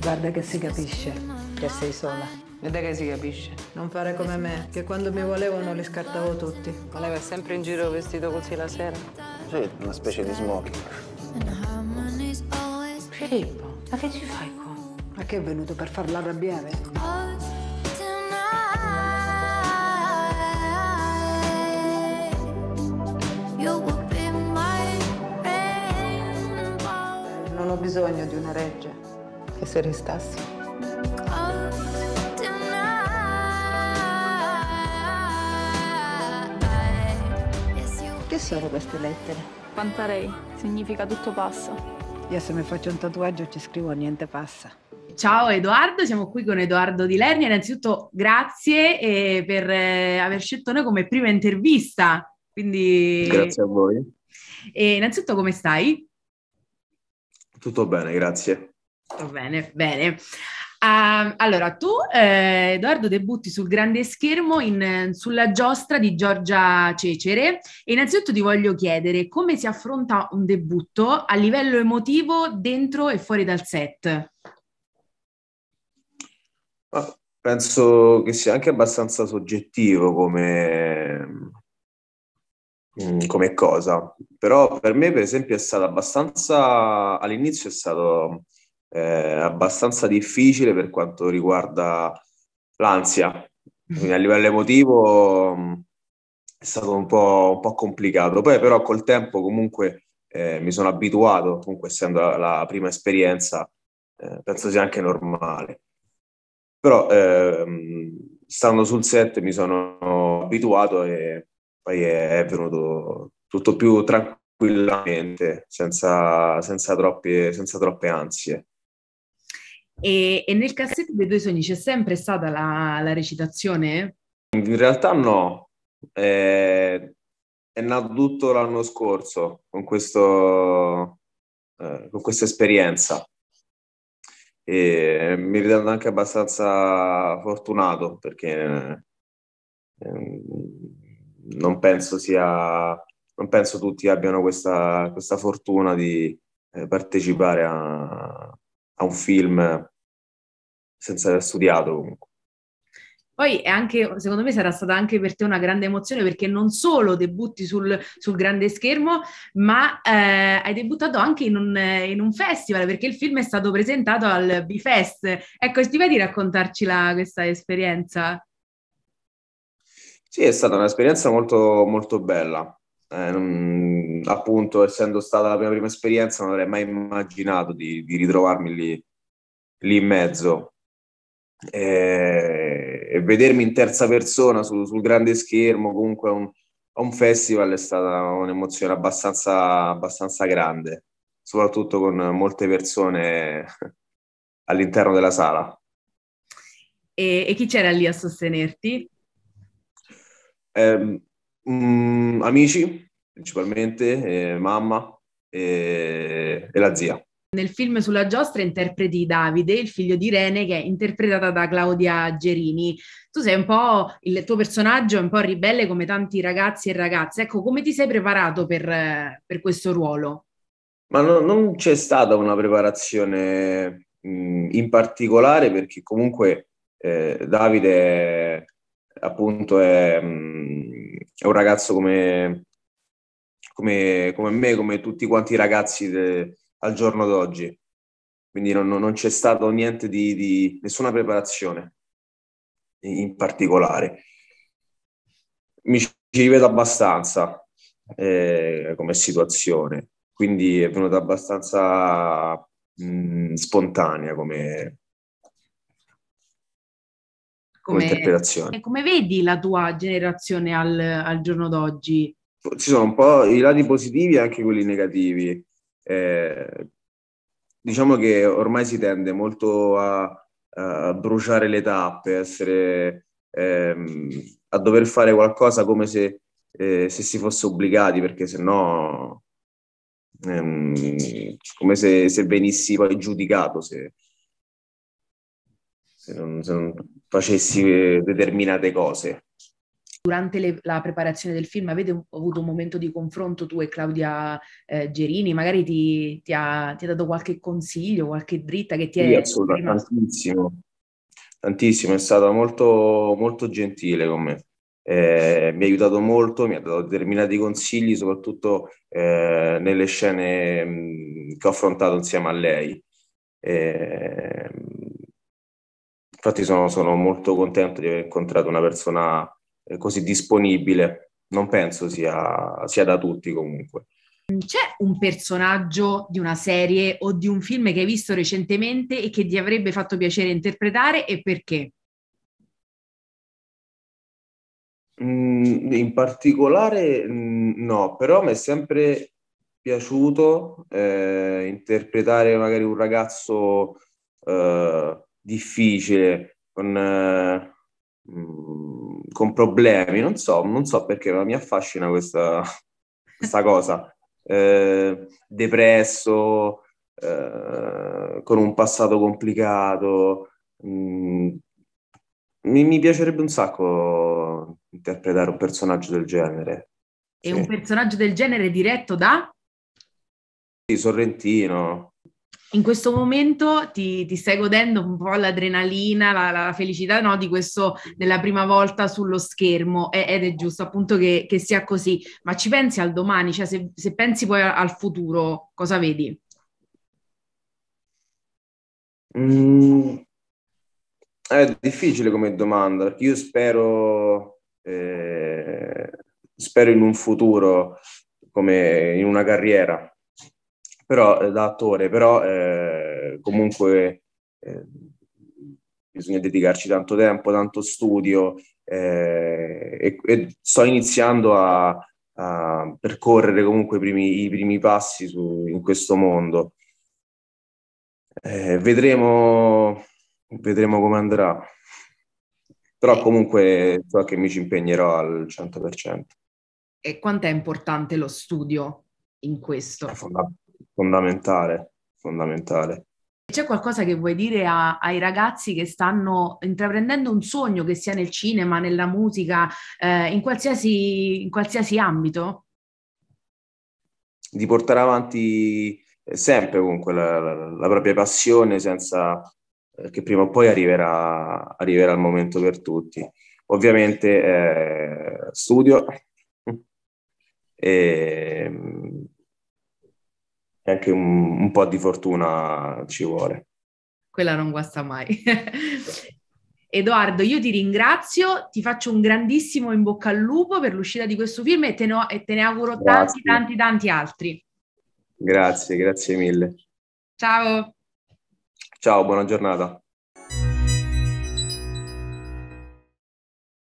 Guarda che si capisce che sei sola. Vedete che si capisce. Non fare come me, che quando mi volevano li scartavo tutti. Voleva sempre in giro vestito così la sera? Sì, una specie di smoking. Filippo, ma che ci fai qua? Ma che è venuto per farla arrabbiare? Non ho bisogno di una reggia, E se restassi. Che sono queste lettere? Pantarei, significa tutto passa. Io se mi faccio un tatuaggio ci scrivo niente passa. Ciao Edoardo, siamo qui con Edoardo Di Lernia. Innanzitutto grazie eh, per eh, aver scelto noi come prima intervista. Quindi... Grazie a voi. E innanzitutto come stai? Tutto bene, grazie. Tutto bene, bene. Uh, allora, tu, eh, Edoardo, debutti sul grande schermo in, eh, sulla giostra di Giorgia Cecere. E innanzitutto ti voglio chiedere come si affronta un debutto a livello emotivo dentro e fuori dal set? Ah, penso che sia anche abbastanza soggettivo come, Mm, come cosa. Però per me, per esempio, è stato abbastanza, all'inizio è stato eh, abbastanza difficile per quanto riguarda l'ansia. Quindi mm-hmm. a livello emotivo mm, è stato un po', un po', complicato. Poi però col tempo comunque eh, mi sono abituato, comunque essendo la, la prima esperienza, eh, penso sia anche normale. Però ehm, stando sul set mi sono abituato e poi è venuto tutto più tranquillamente, senza, senza, troppe, senza troppe, ansie. E, e, nel cassetto dei tuoi sogni c'è sempre stata la, la recitazione? In realtà no, eh, è nato tutto l'anno scorso con, questo, eh, con questa esperienza e mi ritengo anche abbastanza fortunato perché eh, non penso sia non penso tutti abbiano questa, questa fortuna di eh, partecipare a, a, un film senza aver studiato comunque. Poi è anche, secondo me sarà stata anche per te una grande emozione perché non solo debutti sul, sul grande schermo, ma eh, hai debuttato anche in un, in un, festival perché il film è stato presentato al Bifest. Ecco, ti vai di raccontarci questa esperienza? Sì, è stata un'esperienza molto, molto bella. Eh, appunto, essendo stata la mia prima esperienza, non avrei mai immaginato di, di ritrovarmi lì, lì, in mezzo. E, e vedermi in terza persona su, sul grande schermo, comunque un, un festival, è stata un'emozione abbastanza, abbastanza grande, soprattutto con molte persone all'interno della sala. E, e chi c'era lì a sostenerti? Eh, mh, mm, amici, principalmente, eh, mamma e, eh, e la zia. Nel film sulla giostra interpreti Davide, il figlio di Rene, che è interpretata da Claudia Gerini. Tu sei un po', il tuo personaggio è un po' ribelle come tanti ragazzi e ragazze. Ecco, come ti sei preparato per, per questo ruolo? Ma no, non c'è stata una preparazione mh, mm, in particolare perché comunque eh, Davide appunto è, mm, è un ragazzo come, come, come, me, come tutti quanti i ragazzi de, al giorno d'oggi. Quindi non, non c'è stato niente di, di, nessuna preparazione in particolare. Mi ci rivedo abbastanza eh, come situazione, quindi è venuta abbastanza mh, mm, spontanea come, come, interpretazione. Come vedi la tua generazione al, al, giorno d'oggi? Ci sono un po' i lati positivi e anche quelli negativi. Eh, diciamo che ormai si tende molto a, a bruciare le tappe, essere, ehm, a dover fare qualcosa come se, eh, se si fosse obbligati, perché se no ehm, come se, se venissi poi giudicato se, se non, se non facessi eh, determinate cose. Durante le, la preparazione del film avete avuto un momento di confronto tu e Claudia eh, Gerini? Magari ti, ti, ha, ti, ha, dato qualche consiglio, qualche dritta che ti sì, è... Assolutamente, tantissimo, tantissimo, è stata molto, molto gentile con me. Eh, mi ha aiutato molto, mi ha dato determinati consigli, soprattutto eh, nelle scene mh, mm, che ho affrontato insieme a lei. Eh, Infatti sono, sono molto contento di aver incontrato una persona eh, così disponibile, non penso sia, sia da tutti comunque. C'è un personaggio di una serie o di un film che hai visto recentemente e che ti avrebbe fatto piacere interpretare e perché? Mm, in particolare mm, no, però mi è sempre piaciuto eh, interpretare magari un ragazzo eh, difficile, con, eh, con problemi, non so, non so perché, ma mi affascina questa, questa cosa. Eh, depresso, eh, con un passato complicato. Mm, mi, mi, piacerebbe un sacco interpretare un personaggio del genere. E sì. un personaggio del genere diretto da? Sì, Sorrentino in questo momento ti, ti, stai godendo un po' l'adrenalina, la, la felicità no, di questo della prima volta sullo schermo ed è giusto appunto che, che, sia così, ma ci pensi al domani, cioè se, se pensi poi al futuro, cosa vedi? Mm, è difficile come domanda, perché io spero, eh, spero in un futuro come in una carriera però eh, da attore, però eh, comunque eh, bisogna dedicarci tanto tempo, tanto studio eh, e, e, sto iniziando a, a percorrere comunque i primi, i primi passi su, in questo mondo. Eh, vedremo, vedremo come andrà, però comunque so che mi ci impegnerò al 100%. E quanto è importante lo studio in questo? È fondamentale fondamentale, fondamentale. C'è qualcosa che vuoi dire a, ai ragazzi che stanno intraprendendo un sogno, che sia nel cinema, nella musica, eh, in, qualsiasi, in qualsiasi ambito? Di portare avanti eh, sempre comunque la, la, la propria passione senza eh, che prima o poi arriverà, arriverà il momento per tutti. Ovviamente eh, studio e ehm, e anche un, un po' di fortuna ci vuole. Quella non guasta mai. Edoardo, io ti ringrazio, ti faccio un grandissimo in bocca al lupo per l'uscita di questo film e te, no, e te ne auguro grazie. tanti, tanti, tanti altri. Grazie, grazie mille. Ciao. Ciao, buona giornata.